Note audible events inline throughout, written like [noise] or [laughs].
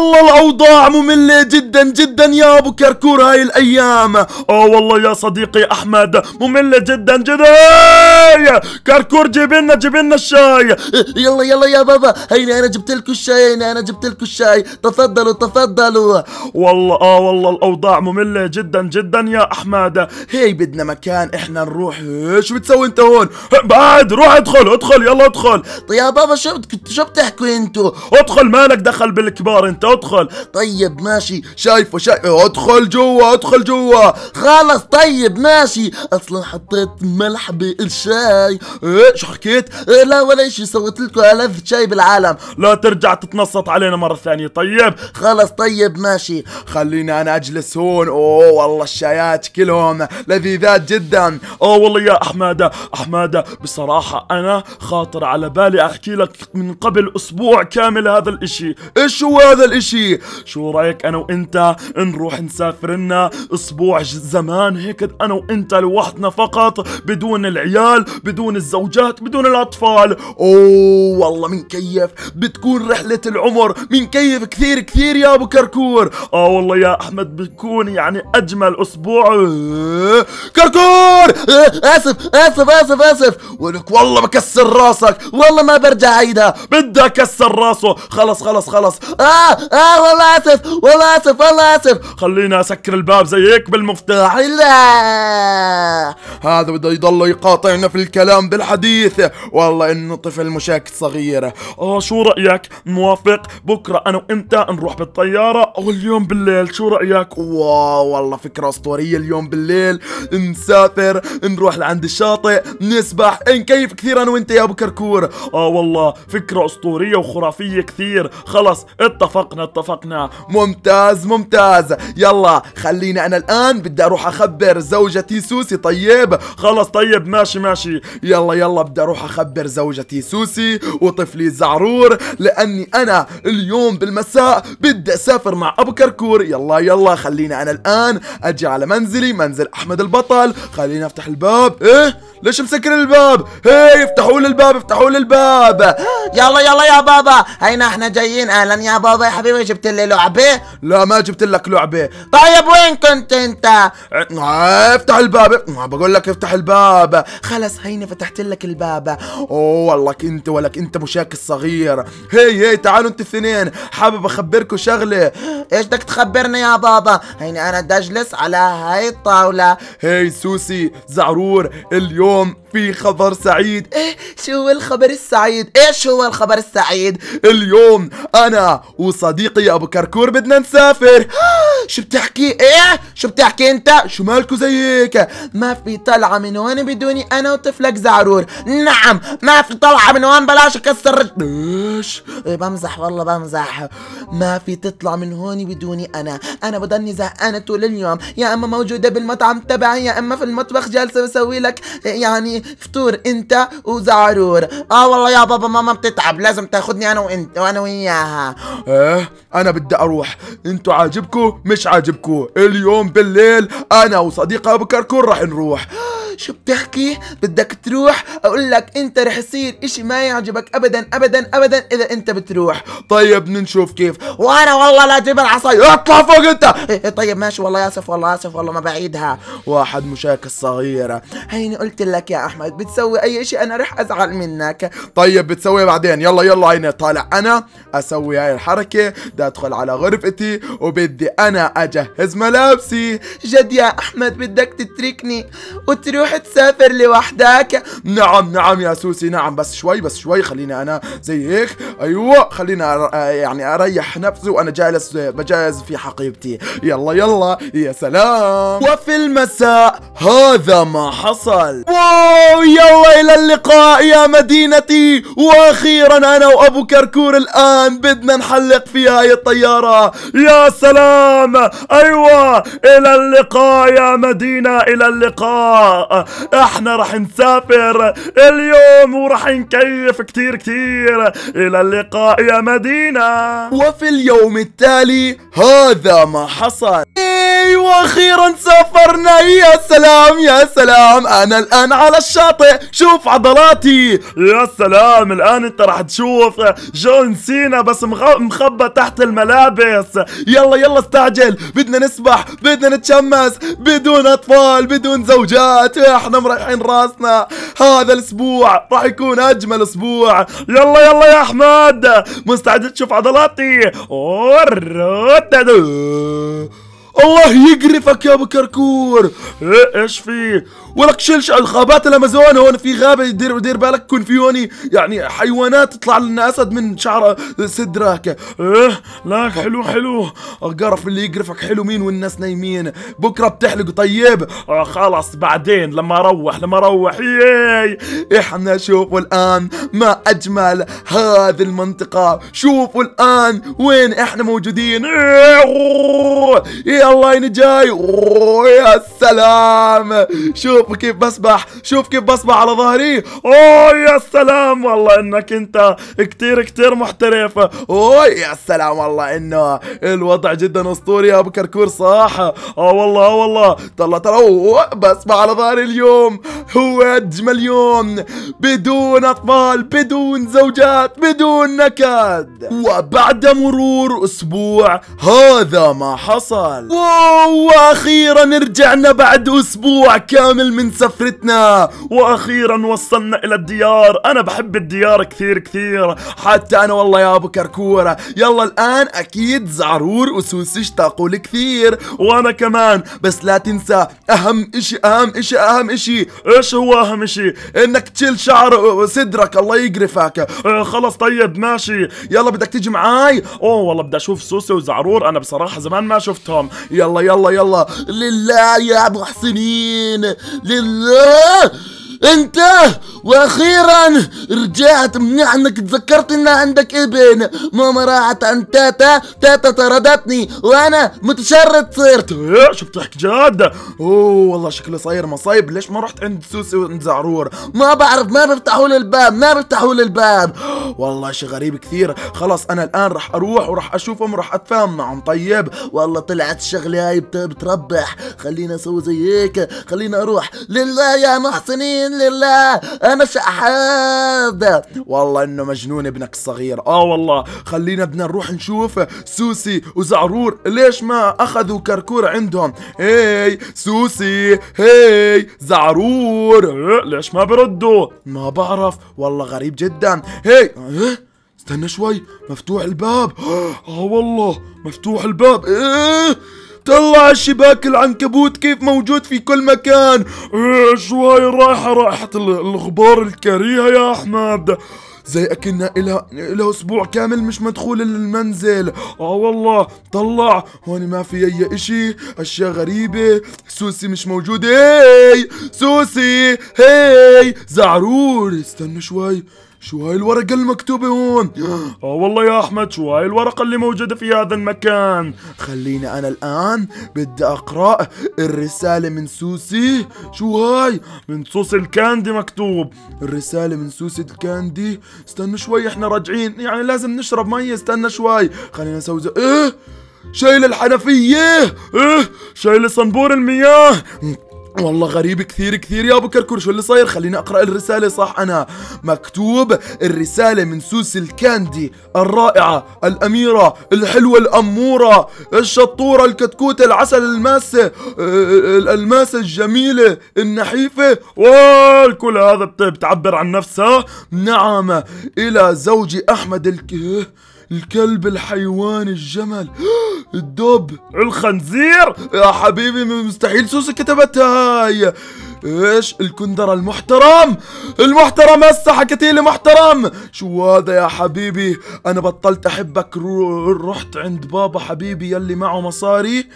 الله أوضاع مملة جدا جدا يا أبو كركور هاي الأيام آه والله يا صديقي أحمد مملة جدا جدا كركور جيب لنا جيب لنا الشاي يلا يلا يا بابا هيني أنا جبت لكم الشاي هيني أنا جبت لكم الشاي تفضلوا تفضلوا والله آه والله الأوضاع مملة جدا جدا يا أحمد هي بدنا مكان إحنا نروح شو بتسوي أنت هون بعد روح ادخل ادخل يلا ادخل طيب يا بابا شو شو بتحكوا أنتوا ادخل مالك دخل بالكبار أنت ادخل طيب ماشي شايفه شايفه ادخل جوا ادخل جوا خلص طيب ماشي اصلا حطيت ملح بالشاي ايه شو حكيت إيه لا ولا شيء سويت لكم الف شاي بالعالم لا ترجع تتنصت علينا مره ثانيه طيب خلص طيب ماشي خليني انا اجلس هون اوه والله الشايات كلهم لذيذات جدا اوه والله يا احماده احماده بصراحه انا خاطر على بالي احكي لك من قبل اسبوع كامل هذا الاشي ايش هو هذا الاشي شو رايك انا وانت نروح نسافر لنا اسبوع زمان هيك انا وانت لوحدنا فقط بدون العيال بدون الزوجات بدون الاطفال اوه والله منكيف بتكون رحله العمر منكيف كثير كثير يا ابو كركور اه والله يا احمد بتكون يعني اجمل اسبوع كركور اسف اسف اسف اسف ولك والله بكسر راسك والله ما برجع عيدها بدي اكسر راسه خلص خلص خلص اه اه والله اسف والله اسف والله اسف خليني اسكر الباب زيك بالمفتاح لا هذا بده يضل يقاطعنا في الكلام بالحديث والله انه طفل مشاكل صغير اه شو رايك موافق بكره انا وانت نروح بالطياره او اليوم بالليل شو رايك واو والله فكره اسطوريه اليوم بالليل نسافر نروح لعند الشاطئ نسبح نكيف كثير انا وانت يا ابو كركور اه والله فكره اسطوريه وخرافيه كثير خلص اتفقنا اتفقنا اتفقنا ممتاز ممتاز يلا خلينا انا الان بدي اروح اخبر زوجتي سوسي طيب خلص طيب ماشي ماشي يلا يلا بدي اروح اخبر زوجتي سوسي وطفلي زعرور لاني انا اليوم بالمساء بدي اسافر مع ابو كركور يلا يلا خلينا انا الان اجي على منزلي منزل احمد البطل خلينا افتح الباب ايه ليش مسكر الباب هي إيه، افتحوا لي الباب افتحوا لي الباب يلا يلا يا بابا هينا احنا جايين اهلا يا بابا يا حبيبي جبت جبت لي لعبة لا ما جبت لك لعبة طيب وين كنت انت آه، افتح الباب ما بقول لك افتح الباب خلص هيني فتحت لك الباب اوه والله انت ولك انت مشاك الصغير هي هي تعالوا انتوا الاثنين حابب اخبركم شغلة ايش بدك تخبرني يا بابا هيني انا بدي اجلس على هاي الطاولة هي سوسي زعرور اليوم في خبر سعيد ايه شو الخبر السعيد ايش هو الخبر السعيد اليوم انا وصديقي ابو كركور بدنا نسافر شو بتحكي ايه شو بتحكي انت شو مالكو زي هيك ما في طلعه من هون بدوني انا وطفلك زعرور نعم ما في طلعه من هون بلاش اكسر ايش إيه، بمزح والله بمزح ما في تطلع من هون بدوني انا انا بضلني زهقانه طول اليوم يا اما موجوده بالمطعم تبعي يا اما في المطبخ جالسه بسوي لك يعني فطور انت وزعرور اه والله يا بابا ماما بتتعب لازم تاخذني انا وانت وانا وياها ايه انا بدي اروح انتوا عاجبكم مش عاجبكو اليوم بالليل انا وصديق ابو كركون راح نروح شو بتحكي بدك تروح اقول لك انت رح يصير اشي ما يعجبك ابدا ابدا ابدا اذا انت بتروح طيب نشوف كيف وانا والله لا اجيب العصاية، اطلع فوق انت إيه، إيه، طيب ماشي والله اسف والله اسف والله ما بعيدها واحد مشاكس صغيره هيني قلت لك يا احمد بتسوي اي اشي انا رح ازعل منك طيب بتسوي بعدين يلا يلا هيني طالع انا اسوي هاي الحركه بدي ادخل على غرفتي وبدي انا اجهز ملابسي جد يا احمد بدك تتركني وتروح تروح تسافر لوحدك نعم نعم يا سوسي نعم بس شوي بس شوي خليني انا زي هيك ايوه خليني أر... آه، يعني اريح نفسي وانا جالس بجاز في حقيبتي يلا يلا يا سلام وفي المساء هذا ما حصل واو يلا الى اللقاء يا مدينتي واخيرا انا وابو كركور الان بدنا نحلق في هاي الطيارة يا سلام ايوه الى اللقاء يا مدينة الى اللقاء احنا رح نسافر اليوم ورح نكيف كتير كتير الى اللقاء يا مدينة وفي اليوم التالي هذا ما حصل واخيرا أيوة، سافرنا يا سلام يا سلام انا الان على الشاطئ شوف عضلاتي يا سلام الان انت راح تشوف جون سينا بس مخبى تحت الملابس يلا يلا استعجل بدنا نسبح بدنا نتشمس بدون اطفال بدون زوجات احنا مريحين راسنا هذا الاسبوع راح يكون اجمل اسبوع يلا يلا يا احمد مستعد تشوف عضلاتي الله يقرفك يا ابو كركور إيه، ايش فيه ولك شلش غابات الامازون هون في غابه دير دير بالك كون في هون يعني حيوانات تطلع لنا اسد من شعر صدرك اه لا حلو حلو قرف اللي يقرفك حلو مين والناس نايمين بكره بتحلق طيب آه خلاص بعدين لما اروح لما اروح ياي احنا شوفوا الان ما اجمل هذه المنطقه شوفوا الان وين احنا موجودين يلا إيه، انا جاي يا سلام شو شوف كيف بسبح شوف كيف بسبح على ظهري اوه يا سلام والله انك انت كتير كتير محترف اوه يا سلام والله انه الوضع جدا اسطوري يا ابو كركور صح اه والله اه والله طلع طلع بسبح على ظهري اليوم هو اجمل يوم بدون اطفال بدون زوجات بدون نكد وبعد مرور اسبوع هذا ما حصل واو واخيرا رجعنا بعد اسبوع كامل من سفرتنا واخيرا وصلنا الى الديار انا بحب الديار كثير كثير حتى انا والله يا ابو كركوره يلا الان اكيد زعرور وسوسي اشتاقوا لي كثير وانا كمان بس لا تنسى اهم اشي اهم اشي اهم اشي ايش هو اهم اشي انك تشيل شعر صدرك الله يقرفك اه خلص طيب ماشي يلا بدك تيجي معاي اوه والله بدي اشوف سوسي وزعرور انا بصراحه زمان ما شفتهم يلا يلا يلا لله يا ابو حسنين 领了 انت واخيرا رجعت منيح تذكرت ان عندك ابن ماما راحت عند تاتا تاتا طردتني وانا متشرد صرت شفت تحكي جاد اوه والله شكله صاير مصايب ليش ما رحت عند سوسي وعند زعرور ما بعرف ما بيفتحوا لي الباب ما بيفتحوا لي الباب والله شي غريب كثير خلاص انا الان راح اروح وراح اشوفهم وراح اتفاهم معهم طيب والله طلعت الشغله هاي بتربح خلينا اسوي زي هيك خلينا اروح لله يا محسنين لله انا شحاذ والله انه مجنون ابنك الصغير اه والله خلينا بدنا نروح نشوف سوسي وزعرور ليش ما اخذوا كركور عندهم هي سوسي هي زعرور أه، ليش ما بردوا ما بعرف والله غريب جدا هي أه، استنى شوي مفتوح الباب اه والله مفتوح الباب ايه طلع الشباك العنكبوت كيف موجود في كل مكان إيه، شوي رايحة رايحة الغبار الكريهة يا أحمد زي اكنها الى الى اسبوع كامل مش مدخول المنزل اه والله طلع هون ما في اي اشي اشياء غريبة سوسي مش موجودة هي سوسي هي زعرور استنى شوي شو هاي الورقة المكتوبة هون اه والله يا احمد شو هاي الورقة اللي موجودة في هذا المكان خليني انا الان بدي اقرأ الرسالة من سوسي شو هاي من سوسي الكاندي مكتوب الرسالة من سوسي الكاندي استنوا شوي احنا راجعين يعني لازم نشرب مية استنى شوي خلينا نسوي ايه شايل الحنفية ايه شايل صنبور المياه والله غريب كثير كثير يا ابو كركر شو اللي صاير خليني اقرا الرساله صح انا مكتوب الرساله من سوس الكاندي الرائعه الاميره الحلوه الاموره الشطوره الكتكوته العسل الماسه آه، الالماسه آه، الجميله النحيفه والكل هذا بتعبر عن نفسها نعم الى زوجي احمد الك... الكلب الحيوان الجمل [gasps] الدب الخنزير يا حبيبي مستحيل سوسة كتبتها هاي ايش الكندره المحترم المحترم هسه حكيتي لي محترم شو هذا يا حبيبي انا بطلت احبك رو... رحت عند بابا حبيبي يلي معه مصاري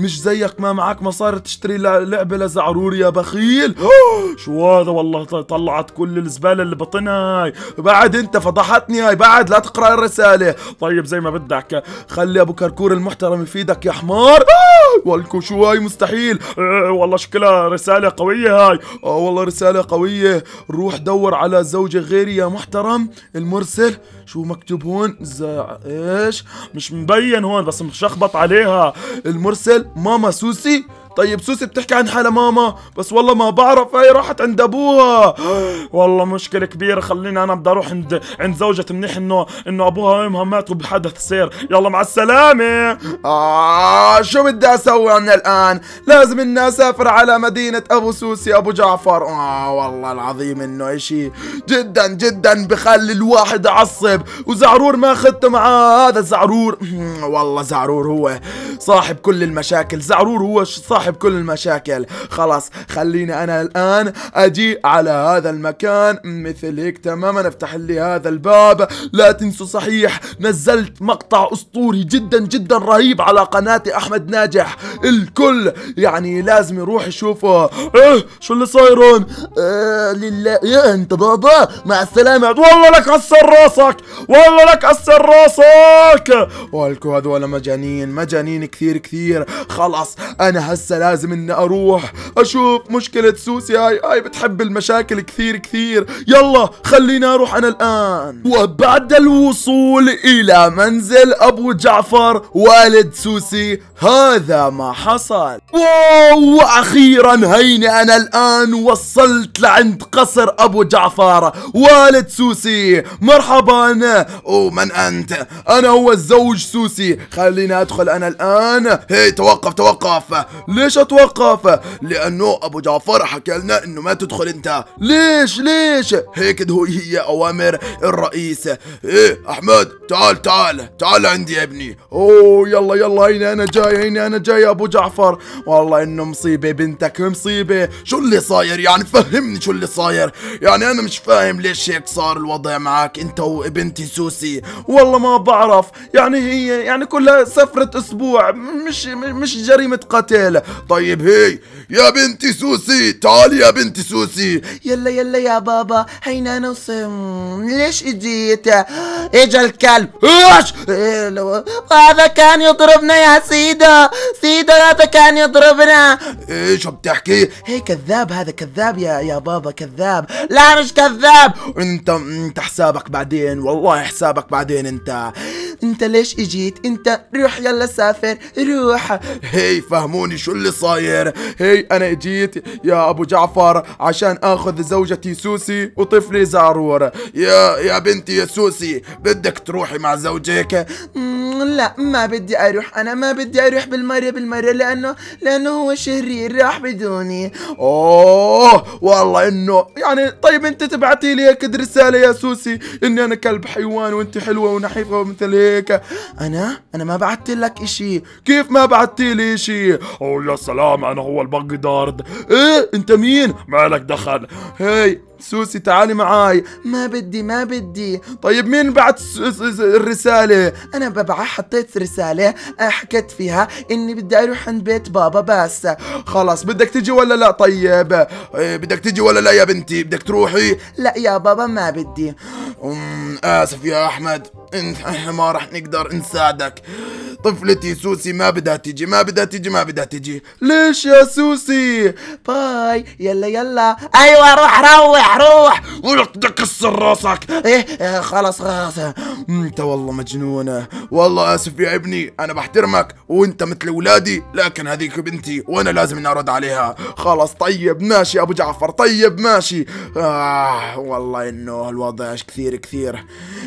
مش زيك ما معك مصاري تشتري لعبه لزعرور يا بخيل [gasps] شو هذا والله طلعت كل الزباله اللي بطني بعد انت فضحتني هاي بعد لا تقرا الرساله طيب زي ما بدك خلي ابو كركور المحترم يفيدك يا حمار [gasps] والكو شو هاي مستحيل إيه، والله شكلها رساله قويه هاي اه والله رسالة قوية روح دور على زوجة غيري يا محترم المرسل شو مكتوب هون زع... ايش مش مبين هون بس مشخبط عليها المرسل ماما سوسي طيب سوسي بتحكي عن حالها ماما بس والله ما بعرف هي راحت عند ابوها [gasps] والله مشكله كبيره خليني انا بدي اروح عند عند زوجتي منيح انه انه ابوها وامها ماتوا بحدث سير يلا مع السلامه آه شو بدي اسوي انا الان لازم اني اسافر على مدينه ابو سوسي ابو جعفر آه والله العظيم انه اشي جدا جدا بخلي الواحد يعصب وزعرور ما اخذته معاه هذا زعرور [clears throat] والله زعرور هو صاحب كل المشاكل زعرور هو صاحب كل المشاكل خلاص خليني أنا الآن أجي على هذا المكان مثل هيك تماما افتح لي هذا الباب لا تنسوا صحيح نزلت مقطع أسطوري جدا جدا رهيب على قناتي أحمد ناجح الكل يعني لازم يروح يشوفه ايه شو اللي صاير هون آه لله يا انت بابا مع السلامة والله لك عسر راسك والله لك عسر راسك والكو هذول مجانين مجانين كثير كثير خلص انا هسه لازم اني اروح اشوف مشكلة سوسي هاي هاي بتحب المشاكل كثير كثير يلا خليني اروح انا الان وبعد الوصول الى منزل ابو جعفر والد سوسي هذا ما حصل واو واخيرا هيني انا الان وصلت لعند قصر ابو جعفر والد سوسي مرحبا ومن انت انا هو الزوج سوسي خليني ادخل انا الان انا هي توقف توقف ليش اتوقف لانه ابو جعفر حكى لنا انه ما تدخل انت ليش ليش هيك هي اوامر الرئيس ايه احمد تعال تعال تعال عندي يا ابني اوه يلا يلا هيني انا جاي هيني انا جاي يا ابو جعفر والله انه مصيبه بنتك مصيبه شو اللي صاير يعني فهمني شو اللي صاير يعني انا مش فاهم ليش هيك صار الوضع معك انت وبنتي سوسي والله ما بعرف يعني هي يعني كلها سفرة اسبوع مش مش جريمة قتل طيب هي يا بنتي سوسي تعالي يا بنتي سوسي يلا يلا يا بابا هينا نصم ليش اجيت اجا الكلب ايش هذا كان يضربنا يا سيدة سيدة هذا كان يضربنا ايش بتحكي هي كذاب هذا كذاب يا يا بابا كذاب لا مش كذاب انت انت حسابك بعدين والله حسابك بعدين انت انت ليش اجيت انت روح يلا سافر روح هي فهموني شو اللي صاير هي انا اجيت يا ابو جعفر عشان اخذ زوجتي سوسي وطفلي زعرور يا يا بنتي يا سوسي بدك تروحي مع زوجك لا ما بدي اروح انا ما بدي اروح بالمره بالمره لانه لانه هو شرير راح بدوني اوه والله انه يعني طيب انت تبعتي لي هيك رساله يا سوسي اني انا كلب حيوان وانت حلوه ونحيفه ومثل هيك عليك انا انا ما بعثت لك اشي كيف ما بعثت لي اشي او يا سلام انا هو البق دارد ايه انت مين مالك دخل هاي سوسي تعالي معاي ما بدي ما بدي طيب مين بعت الرسالة أنا ببعة حطيت رسالة آه، حكيت فيها إني بدي أروح عند بيت بابا بس خلاص بدك تجي ولا لا طيب آه، بدك تجي ولا لا يا بنتي بدك تروحي لا يا بابا ما بدي أم آسف يا أحمد إحنا ما رح نقدر نساعدك طفلتي سوسي ما بدها تيجي ما بدها تيجي ما بدها تيجي ليش يا سوسي باي يلا يلا ايوه روح روح روح ولك كسر راسك ايه آه خلص خلاص انت والله مجنونه والله اسف يا ابني انا بحترمك وانت مثل اولادي لكن هذيك بنتي وانا لازم نرد ارد عليها خلص طيب ماشي ابو جعفر طيب ماشي آه والله انه الوضع كثير كثير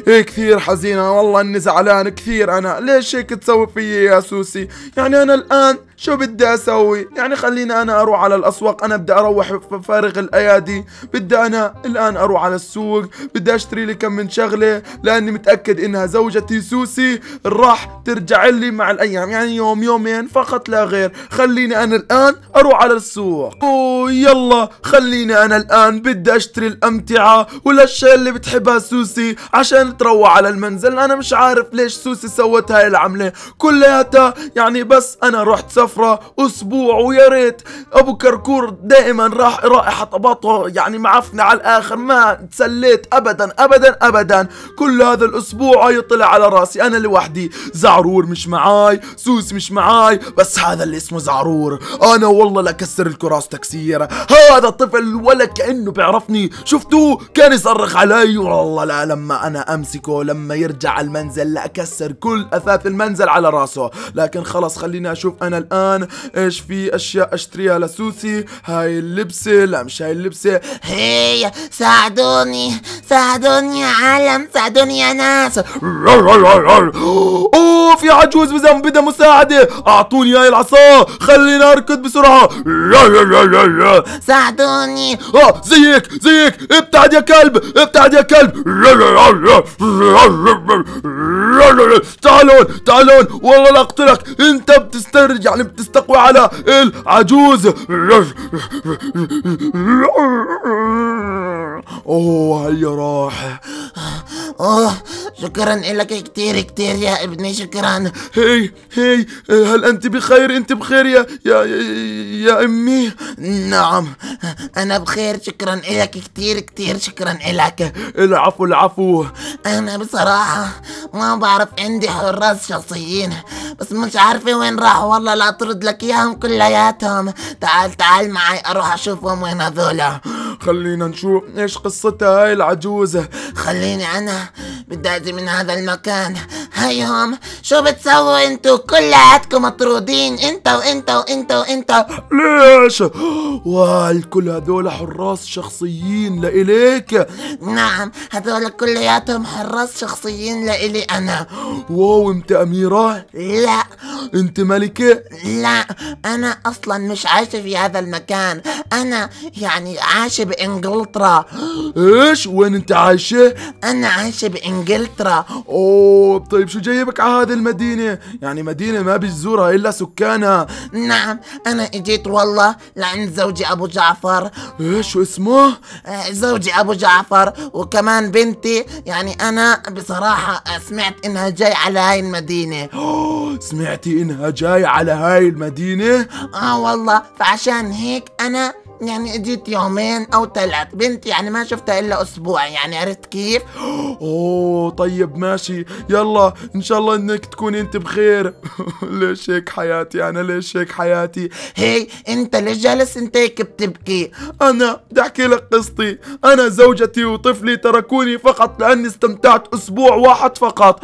إيه، كثير حزينه والله اني زعلان كثير انا ليش هيك تسوي تسوي في يا سوسي يعني أنا الآن شو بدي اسوي يعني خليني انا اروح على الاسواق انا بدي اروح فارغ الايادي بدي انا الان اروح على السوق بدي اشتري لي كم من شغله لاني متاكد انها زوجتي سوسي راح ترجع لي مع الايام يعني يوم يومين فقط لا غير خليني انا الان اروح على السوق ويلا خليني انا الان بدي اشتري الامتعه ولا الشيء اللي بتحبها سوسي عشان تروح على المنزل انا مش عارف ليش سوسي سوت هاي العمله كلياتها يعني بس انا رحت سفر طفرة أسبوع ويا ريت أبو كركور دائما راح رائحة طباطه يعني معفنة على الآخر ما تسليت أبدا أبدا أبدا كل هذا الأسبوع يطلع على راسي أنا لوحدي زعرور مش معاي سوس مش معاي بس هذا اللي اسمه زعرور أنا والله لأكسر الكراس تكسير هذا الطفل ولا كأنه بيعرفني شفتوه كان يصرخ علي والله لا لما أنا أمسكه لما يرجع المنزل لأكسر كل أثاث المنزل على راسه لكن خلص خليني أشوف أنا الآن الان ايش في اشياء اشتريها لسوسي هاي اللبسة لا مش هاي اللبسة هي ساعدوني ساعدوني يا عالم ساعدوني يا ناس اوه في عجوز بزم بدها مساعدة اعطوني هاي العصا خلينا اركض بسرعة ساعدوني اه زيك زيك ابتعد يا كلب ابتعد يا كلب تعالون تعالون والله لاقتلك انت بتسترجع يعني لازم تستقوي على العجوز اوه هيا راح اوه شكرا لك كثير كثير يا ابني شكرا هي هي هل انت بخير انت بخير يا يا يا امي نعم انا بخير شكرا لك كثير كثير شكرا لك العفو العفو انا بصراحة ما بعرف عندي حراس شخصيين بس مش عارفة وين راحوا والله لا اطرد لك اياهم كلياتهم تعال تعال معي اروح اشوفهم وين هذولا خلينا نشوف ايش قصتها هاي العجوزة خليني انا بدي اجي من هذا المكان هيهم شو بتسووا انتو كلياتكم مطرودين انت وانت وانت وانت ليش والكل كل هدول حراس شخصيين لإليك نعم هدول كلياتهم حراس شخصيين لإلي انا واو انت اميرة لا انت ملكة لا انا اصلا مش عايشة في هذا المكان انا يعني عايشة بانجلترا ايش وين انت عايشة انا عايشة بانجلترا اوه طيب طيب شو جايبك على هذه المدينة يعني مدينة ما بيزورها إلا سكانها نعم أنا إجيت والله لعند زوجي أبو جعفر إيه شو اسمه؟ آه، زوجي أبو جعفر وكمان بنتي يعني أنا بصراحة سمعت إنها جاي على هاي المدينة سمعتي إنها جاي على هاي المدينة؟ آه والله فعشان هيك أنا يعني اجيت يومين او ثلاث بنتي يعني ما شفتها الا اسبوع يعني عرفت كيف اوه طيب ماشي يلا ان شاء الله انك تكوني انت بخير [laughs] ليش هيك حياتي انا ليش هيك حياتي هي انت ليش جالس انت هيك بتبكي انا بدي احكي لك قصتي انا زوجتي وطفلي تركوني فقط لاني استمتعت اسبوع واحد فقط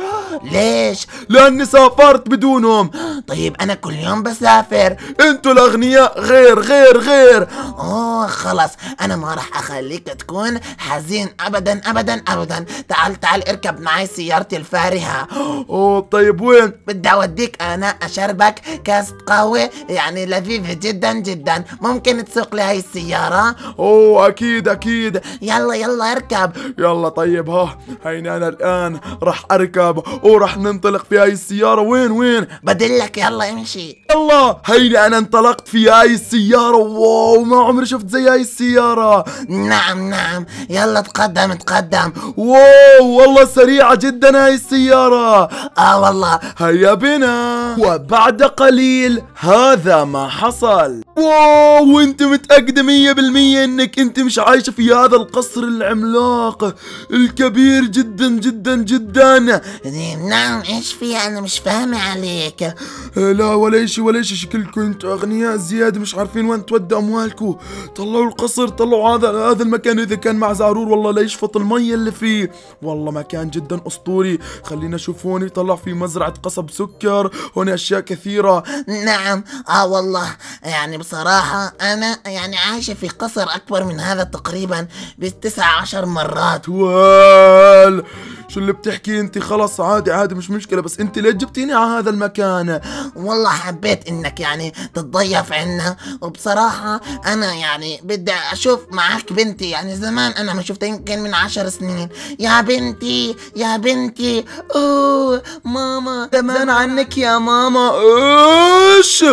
ليش لاني سافرت بدونهم طيب انا كل يوم بسافر انتوا الاغنياء غير غير غير اوه خلاص انا ما راح اخليك تكون حزين ابدا ابدا ابدا تعال تعال اركب معي سيارتي الفارهة اوه طيب وين بدي اوديك انا اشربك كاس قهوة يعني لذيذة جدا جدا ممكن تسوق لي هاي السيارة اوه اكيد اكيد يلا يلا اركب يلا طيب ها هيني انا الان راح اركب وراح ننطلق في هاي السيارة وين وين بدلك يلا امشي يلا هيني انا انطلقت في هاي السيارة واو ما عمري شفت زي هاي السيارة نعم نعم يلا تقدم تقدم واو والله سريعة جدا هاي السيارة اه والله هيا بنا وبعد قليل هذا ما حصل واو وانت متأكدة مية بالمية انك انت مش عايشة في هذا القصر العملاق الكبير جدا جدا جدا نعم, نعم. ايش في انا مش فاهمة عليك لا ولا شيء ولا شيء شكلكم انتم اغنياء زيادة مش عارفين وين تودوا اموالكم طلعوا القصر طلعوا هذا هذا المكان اذا كان مع زعرور والله ليشفط المي اللي فيه والله مكان جدا اسطوري خلينا نشوف هون طلع في مزرعه قصب سكر هون اشياء كثيره نعم اه والله يعني بصراحه انا يعني عايشه في قصر اكبر من هذا تقريبا ب 19 مرات وال شو اللي بتحكي انت خلص عادي عادي مش مشكله بس انت ليه جبتيني على هذا المكان والله حبيت انك يعني تتضيف عنا وبصراحه انا يعني بدي اشوف معك بنتي يعني زمان انا ما شفتها يمكن من عشر سنين يا بنتي يا بنتي اوه ماما زمان عنك يا ماما ايش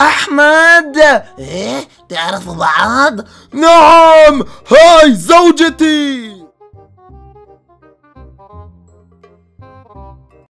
احمد ايه تعرفوا بعض نعم هاي زوجتي